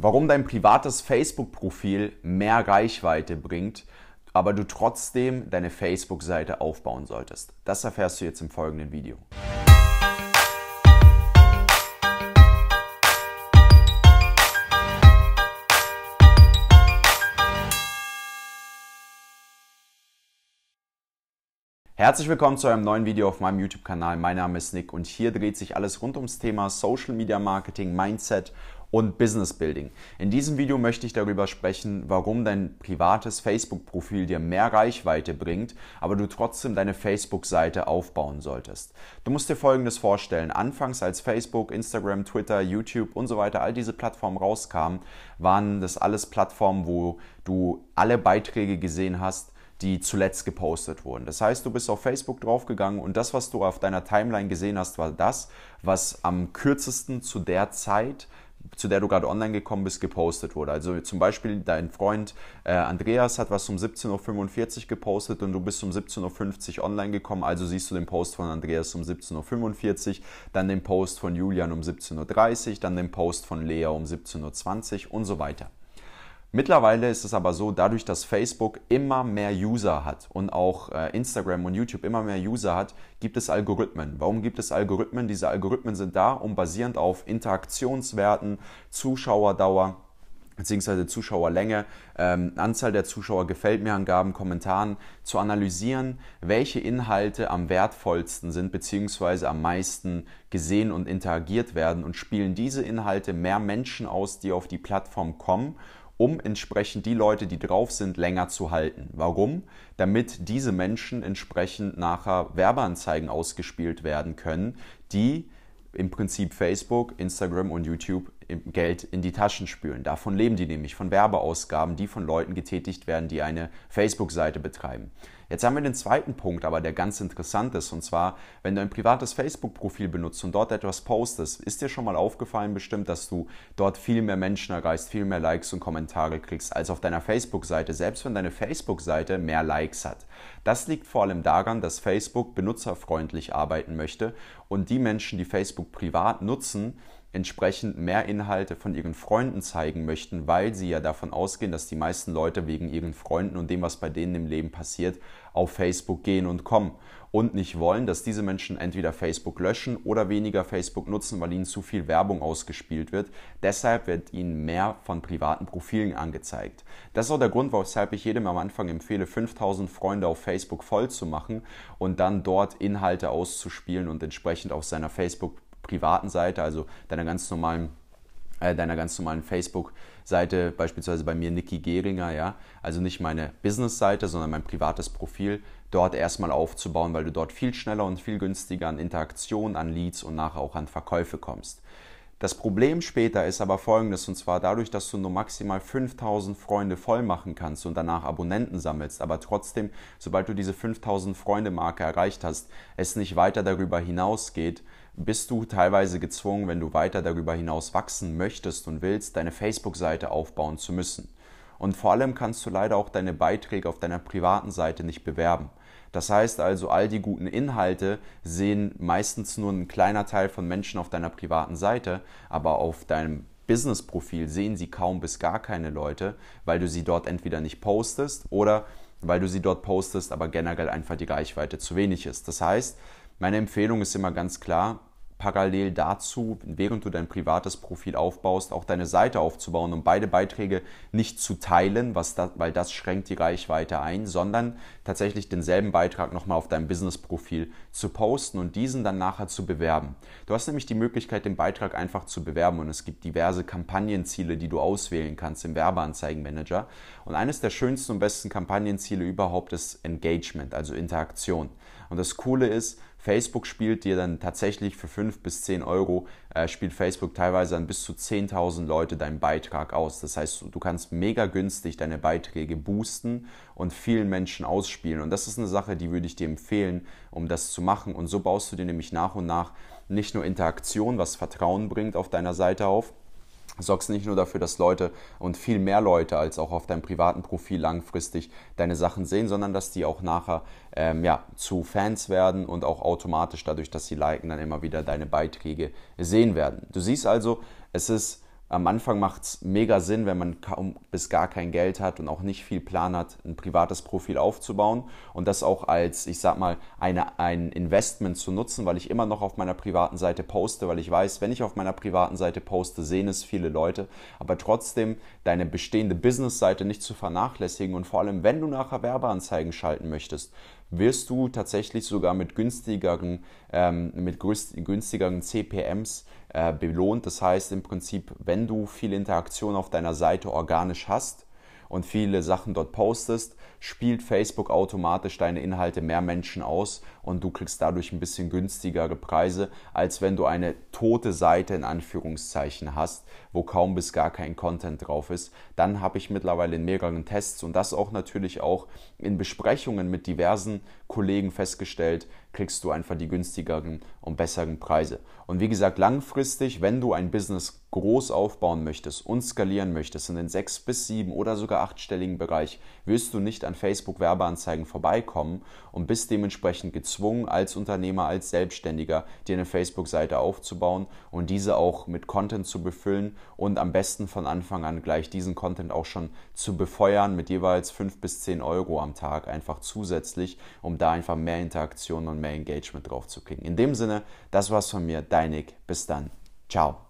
warum dein privates Facebook-Profil mehr Reichweite bringt, aber du trotzdem deine Facebook-Seite aufbauen solltest. Das erfährst du jetzt im folgenden Video. Herzlich willkommen zu einem neuen Video auf meinem YouTube-Kanal. Mein Name ist Nick und hier dreht sich alles rund ums Thema Social Media Marketing, Mindset und Business Building. In diesem Video möchte ich darüber sprechen, warum dein privates Facebook-Profil dir mehr Reichweite bringt, aber du trotzdem deine Facebook-Seite aufbauen solltest. Du musst dir Folgendes vorstellen. Anfangs als Facebook, Instagram, Twitter, YouTube und so weiter all diese Plattformen rauskamen, waren das alles Plattformen, wo du alle Beiträge gesehen hast, die zuletzt gepostet wurden. Das heißt, du bist auf Facebook draufgegangen und das, was du auf deiner Timeline gesehen hast, war das, was am kürzesten zu der Zeit zu der du gerade online gekommen bist, gepostet wurde. Also zum Beispiel dein Freund äh, Andreas hat was um 17.45 Uhr gepostet und du bist um 17.50 Uhr online gekommen, also siehst du den Post von Andreas um 17.45 Uhr, dann den Post von Julian um 17.30 Uhr, dann den Post von Lea um 17.20 Uhr und so weiter. Mittlerweile ist es aber so, dadurch, dass Facebook immer mehr User hat und auch äh, Instagram und YouTube immer mehr User hat, gibt es Algorithmen. Warum gibt es Algorithmen? Diese Algorithmen sind da, um basierend auf Interaktionswerten, Zuschauerdauer, bzw. Zuschauerlänge, ähm, Anzahl der Zuschauer, gefällt mir Angaben, Kommentaren, zu analysieren, welche Inhalte am wertvollsten sind, bzw. am meisten gesehen und interagiert werden und spielen diese Inhalte mehr Menschen aus, die auf die Plattform kommen um entsprechend die Leute, die drauf sind, länger zu halten. Warum? Damit diese Menschen entsprechend nachher Werbeanzeigen ausgespielt werden können, die im Prinzip Facebook, Instagram und YouTube Geld in die Taschen spülen. Davon leben die nämlich, von Werbeausgaben, die von Leuten getätigt werden, die eine Facebook-Seite betreiben. Jetzt haben wir den zweiten Punkt, aber der ganz interessant ist, und zwar, wenn du ein privates Facebook-Profil benutzt und dort etwas postest, ist dir schon mal aufgefallen bestimmt, dass du dort viel mehr Menschen erreichst, viel mehr Likes und Kommentare kriegst als auf deiner Facebook-Seite, selbst wenn deine Facebook-Seite mehr Likes hat. Das liegt vor allem daran, dass Facebook benutzerfreundlich arbeiten möchte und die Menschen, die Facebook privat nutzen, entsprechend mehr Inhalte von ihren Freunden zeigen möchten, weil sie ja davon ausgehen, dass die meisten Leute wegen ihren Freunden und dem, was bei denen im Leben passiert, auf Facebook gehen und kommen und nicht wollen, dass diese Menschen entweder Facebook löschen oder weniger Facebook nutzen, weil ihnen zu viel Werbung ausgespielt wird. Deshalb wird ihnen mehr von privaten Profilen angezeigt. Das ist auch der Grund, weshalb ich jedem am Anfang empfehle, 5000 Freunde auf Facebook voll zu machen und dann dort Inhalte auszuspielen und entsprechend auf seiner Facebook privaten Seite, also deiner ganz normalen äh, deiner ganz normalen Facebook-Seite, beispielsweise bei mir Niki Geringer, ja, also nicht meine Business-Seite, sondern mein privates Profil, dort erstmal aufzubauen, weil du dort viel schneller und viel günstiger an Interaktionen, an Leads und nachher auch an Verkäufe kommst. Das Problem später ist aber folgendes, und zwar dadurch, dass du nur maximal 5000 Freunde voll machen kannst und danach Abonnenten sammelst, aber trotzdem, sobald du diese 5000 Freunde Marke erreicht hast, es nicht weiter darüber hinausgeht, bist du teilweise gezwungen, wenn du weiter darüber hinaus wachsen möchtest und willst, deine Facebook-Seite aufbauen zu müssen. Und vor allem kannst du leider auch deine Beiträge auf deiner privaten Seite nicht bewerben. Das heißt also, all die guten Inhalte sehen meistens nur ein kleiner Teil von Menschen auf deiner privaten Seite, aber auf deinem Business-Profil sehen sie kaum bis gar keine Leute, weil du sie dort entweder nicht postest oder weil du sie dort postest, aber generell einfach die Reichweite zu wenig ist. Das heißt, meine Empfehlung ist immer ganz klar, parallel dazu, während du dein privates Profil aufbaust, auch deine Seite aufzubauen um beide Beiträge nicht zu teilen, was da, weil das schränkt die Reichweite ein, sondern tatsächlich denselben Beitrag nochmal auf deinem Business-Profil zu posten und diesen dann nachher zu bewerben. Du hast nämlich die Möglichkeit, den Beitrag einfach zu bewerben und es gibt diverse Kampagnenziele, die du auswählen kannst im Werbeanzeigenmanager. Und eines der schönsten und besten Kampagnenziele überhaupt ist Engagement, also Interaktion. Und das Coole ist, Facebook spielt dir dann tatsächlich für 5 bis 10 Euro, äh, spielt Facebook teilweise an bis zu 10.000 Leute deinen Beitrag aus. Das heißt, du kannst mega günstig deine Beiträge boosten und vielen Menschen ausspielen. Und das ist eine Sache, die würde ich dir empfehlen, um das zu machen. Und so baust du dir nämlich nach und nach nicht nur Interaktion, was Vertrauen bringt auf deiner Seite auf, sorgst nicht nur dafür, dass Leute und viel mehr Leute als auch auf deinem privaten Profil langfristig deine Sachen sehen, sondern dass die auch nachher ähm, ja, zu Fans werden und auch automatisch dadurch, dass sie liken, dann immer wieder deine Beiträge sehen werden. Du siehst also, es ist am Anfang macht es mega Sinn, wenn man kaum bis gar kein Geld hat und auch nicht viel Plan hat, ein privates Profil aufzubauen und das auch als, ich sag mal, eine, ein Investment zu nutzen, weil ich immer noch auf meiner privaten Seite poste, weil ich weiß, wenn ich auf meiner privaten Seite poste, sehen es viele Leute, aber trotzdem deine bestehende Business-Seite nicht zu vernachlässigen und vor allem, wenn du nachher Werbeanzeigen schalten möchtest, wirst du tatsächlich sogar mit günstigeren, ähm, mit günstigeren CPMs äh, belohnt. Das heißt im Prinzip, wenn du viel Interaktion auf deiner Seite organisch hast, und viele Sachen dort postest, spielt Facebook automatisch deine Inhalte mehr Menschen aus und du kriegst dadurch ein bisschen günstigere Preise, als wenn du eine tote Seite in Anführungszeichen hast, wo kaum bis gar kein Content drauf ist. Dann habe ich mittlerweile in mehreren Tests und das auch natürlich auch in Besprechungen mit diversen Kollegen festgestellt, kriegst du einfach die günstigeren und besseren Preise. Und wie gesagt, langfristig, wenn du ein Business groß aufbauen möchtest und skalieren möchtest in den sechs bis sieben oder sogar achtstelligen Bereich, wirst du nicht an Facebook Werbeanzeigen vorbeikommen und bist dementsprechend gezwungen, gezwungen, als Unternehmer, als Selbstständiger, dir eine Facebook-Seite aufzubauen und diese auch mit Content zu befüllen und am besten von Anfang an gleich diesen Content auch schon zu befeuern mit jeweils fünf bis zehn Euro am Tag einfach zusätzlich, um da einfach mehr Interaktion und mehr Engagement drauf zu kriegen. In dem Sinne, das war's von mir, Deinig. Bis dann. Ciao.